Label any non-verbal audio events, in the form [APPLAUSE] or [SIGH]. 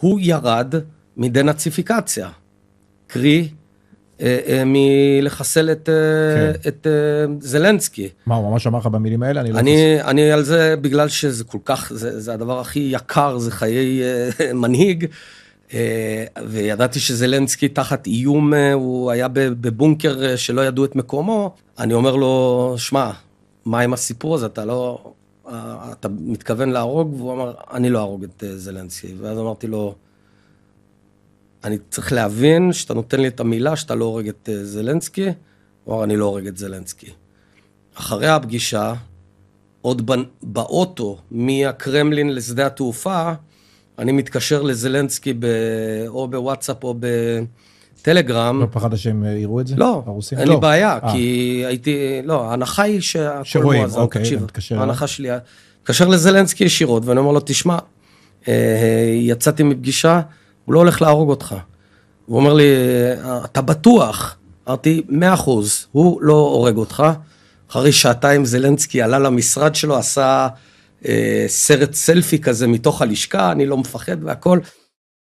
הוא ירד מדנאציפיקציה, קרי אה, אה, מלחסל את, אה, כן. את זלנסקי. מה, הוא ממש אמר לך במילים האלה? אני לא אני, חושב. אני על זה, בגלל שזה כל כך, זה, זה הדבר הכי יקר, זה חיי [LAUGHS] מנהיג, וידעתי שזלנסקי תחת איום, הוא היה בבונקר שלא ידעו את מקומו, אני אומר לו, שמע, מה עם הסיפור הזה? אתה לא... אה, אתה מתכוון להרוג? והוא אמר, אני לא ארוג את אה, זלנסקי. ואז אמרתי לו, אני צריך להבין שאתה נותן לי את המילה שאתה לא הורג את אה, זלנסקי. הוא אמר, אני לא הורג את זלנסקי. אחרי הפגישה, עוד באוטו מהקרמלין לשדה התעופה, אני מתקשר לזלנסקי ב... או בוואטסאפ או ב... טלגרם... לא פחדת שהם אה, יראו את זה? לא, הרוסים? אין לא. לי בעיה, 아. אה. כי הייתי... לא, ההנחה היא שהכל מואזן, אוקיי, תקשיב. ההנחה שלי... התקשר לזלנסקי ישירות, ואני אומר לו, תשמע, אה, אה יצאתי מפגישה, הוא לא הולך להרוג אותך. הוא אומר לי, אתה בטוח? אמרתי, מאה אחוז, הוא לא הורג אותך. אחרי שעתיים זלנסקי עלה למשרד שלו, עשה אה, סרט סלפי כזה מתוך הלשכה, אני לא מפחד והכל.